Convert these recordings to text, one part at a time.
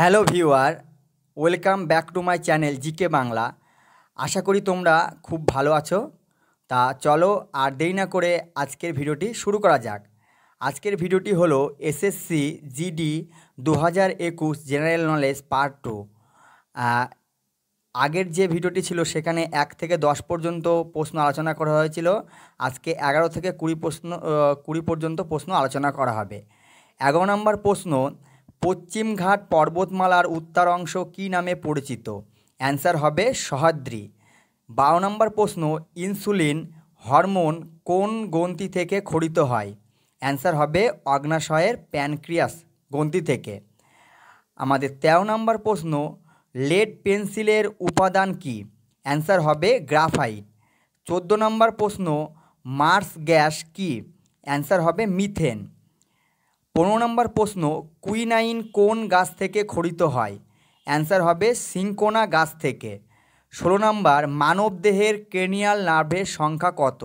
hello viewer welcome back to my channel G K Bangla আশা করি তোমরা খুব ভালো আছো তা চলো আর দেরি না করে আজকের ভিডিওটি শুরু করা যাক আজকের ভিডিওটি হলো এসএসসি জিডি দু হাজার একুশ জেনারেল নলেজ পার্ট টু আগের যে ভিডিওটি ছিল সেখানে এক থেকে দশ পর্যন্ত প্রশ্ন আলোচনা করা হয়েছিল আজকে এগারো থেকে কুড়ি প্রশ্ন কুড়ি পর্যন্ত প্রশ্ন আলোচনা করা হবে এগারো নম্বর প্রশ্ন পশ্চিমঘাট পর্বতমালার উত্তর অংশ কী নামে পরিচিত অ্যান্সার হবে সহাদ্রি বারো নম্বর প্রশ্ন ইনসুলিন হরমোন কোন গ্রন্থি থেকে খরিত হয় অ্যান্সার হবে অগ্নাশয়ের প্যানক্রিয়াস গ্রন্থি থেকে আমাদের তেরো নম্বর প্রশ্ন লেড পেন্সিলের উপাদান কি অ্যান্সার হবে গ্রাফাইট চোদ্দো নম্বর প্রশ্ন মার্স গ্যাস কি অ্যান্সার হবে মিথেন পনেরো নম্বর প্রশ্ন কুইনাইন কোন গাছ থেকে খরিত হয় অ্যান্সার হবে সিঙ্কোনা গাছ থেকে ষোলো নম্বর মানবদেহের ক্রেনিয়াল নার্ভের সংখ্যা কত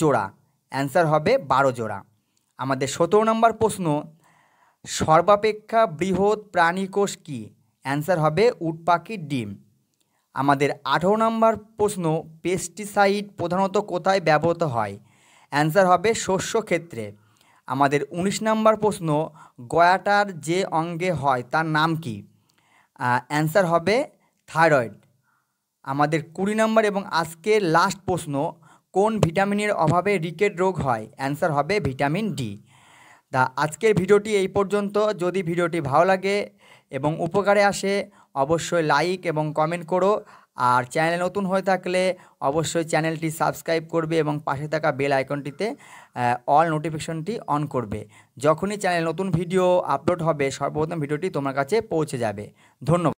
জোড়া অ্যান্সার হবে বারো জোড়া আমাদের সতেরো নম্বর প্রশ্ন সর্বাপেক্ষা বৃহৎ প্রাণী কোষ কী অ্যান্সার হবে পাখির ডিম আমাদের আঠেরো নম্বর প্রশ্ন পেস্টিসাইড প্রধানত কোথায় ব্যবহৃত হয় অ্যান্সার হবে শস্য ক্ষেত্রে আমাদের ১৯ নম্বর প্রশ্ন গয়াটার যে অঙ্গে হয় তার নাম কি অ্যান্সার হবে থাইরয়েড আমাদের কুড়ি নম্বর এবং আজকের লাস্ট প্রশ্ন কোন ভিটামিনের অভাবে রিকেট রোগ হয় অ্যান্সার হবে ভিটামিন ডি দা আজকের ভিডিওটি এই পর্যন্ত যদি ভিডিওটি ভালো লাগে এবং উপকারে আসে অবশ্যই লাইক এবং কমেন্ট করো আর চ্যানেলে নতুন হয়ে থাকলে অবশ্যই চ্যানেলটি সাবস্ক্রাইব করবে এবং পাশে থাকা বেল আইকনটিতে অল নোটিফিকেশনটি অন করবে যখনই চ্যানেলে নতুন ভিডিও আপলোড হবে সর্বপ্রথম ভিডিওটি তোমার কাছে পৌঁছে যাবে ধন্যবাদ